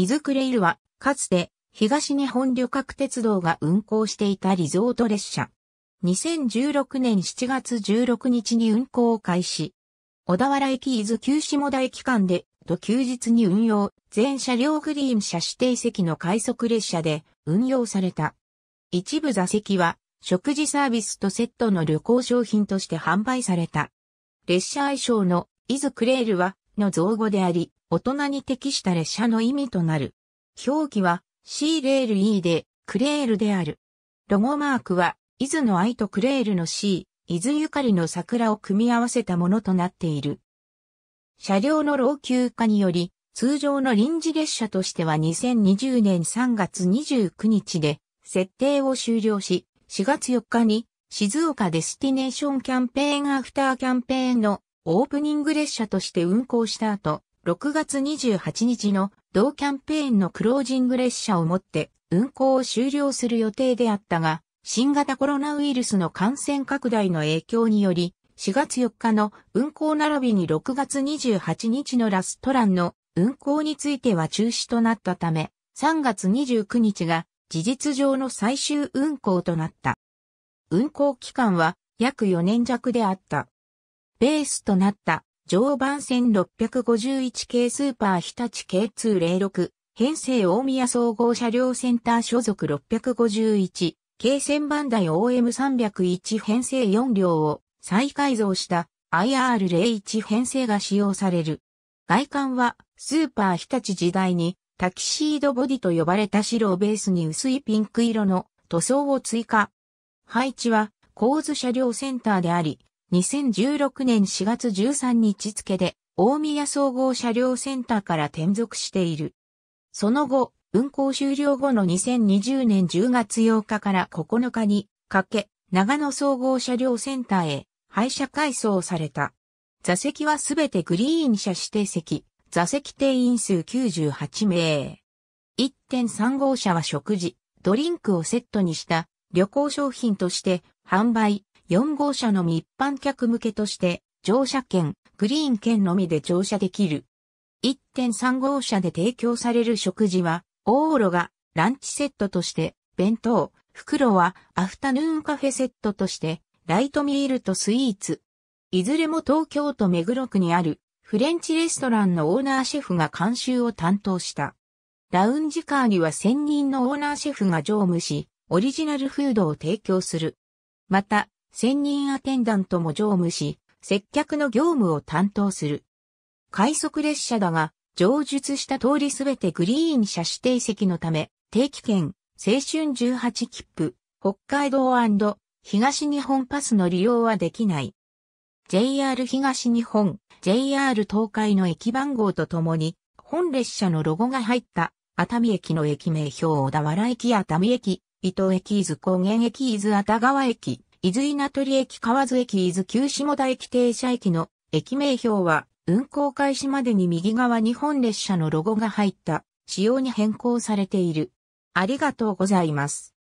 イズクレイルは、かつて、東日本旅客鉄道が運行していたリゾート列車。2016年7月16日に運行を開始。小田原駅伊豆旧下田駅間で、と休日に運用、全車両グリーン車指定席の快速列車で運用された。一部座席は、食事サービスとセットの旅行商品として販売された。列車愛称のイズクレールは、の造語であり、大人に適した列車の意味となる。表記は C レール E でクレールである。ロゴマークは、伊豆の愛とクレールの C、伊豆ゆかりの桜を組み合わせたものとなっている。車両の老朽化により、通常の臨時列車としては2020年3月29日で設定を終了し、4月4日に静岡デスティネーションキャンペーンアフターキャンペーンのオープニング列車として運行した後、6月28日の同キャンペーンのクロージング列車をもって運行を終了する予定であったが、新型コロナウイルスの感染拡大の影響により、4月4日の運行並びに6月28日のラストランの運行については中止となったため、3月29日が事実上の最終運行となった。運行期間は約4年弱であった。ベースとなった常磐線651系スーパー日立 K206、編成大宮総合車両センター所属651、系線番台 OM301 編成4両を再改造した IR01 編成が使用される。外観はスーパー日立時代にタキシードボディと呼ばれた白をベースに薄いピンク色の塗装を追加。配置は構図車両センターであり、2016年4月13日付で、大宮総合車両センターから転属している。その後、運行終了後の2020年10月8日から9日にかけ、長野総合車両センターへ廃車改装された。座席はすべてグリーン車指定席、座席定員数98名。1.3号車は食事、ドリンクをセットにした旅行商品として販売、4号車のみ一般客向けとして、乗車券、グリーン券のみで乗車できる。1.3号車で提供される食事は、オーロがランチセットとして、弁当、袋はアフタヌーンカフェセットとして、ライトミールとスイーツ。いずれも東京都目黒区にある、フレンチレストランのオーナーシェフが監修を担当した。ラウンジカーには専任のオーナーシェフが乗務し、オリジナルフードを提供する。また、専任アテンダントも乗務し、接客の業務を担当する。快速列車だが、上述した通りすべてグリーン車指定席のため、定期券、青春18切符、北海道東日本パスの利用はできない。JR 東日本、JR 東海の駅番号とともに、本列車のロゴが入った熱海駅の駅名表小田原駅熱海駅、伊東駅伊豆高原駅伊豆熱川駅、伊豆稲取駅河津駅伊豆旧下田駅停車駅の駅名表は運行開始までに右側日本列車のロゴが入った仕様に変更されている。ありがとうございます。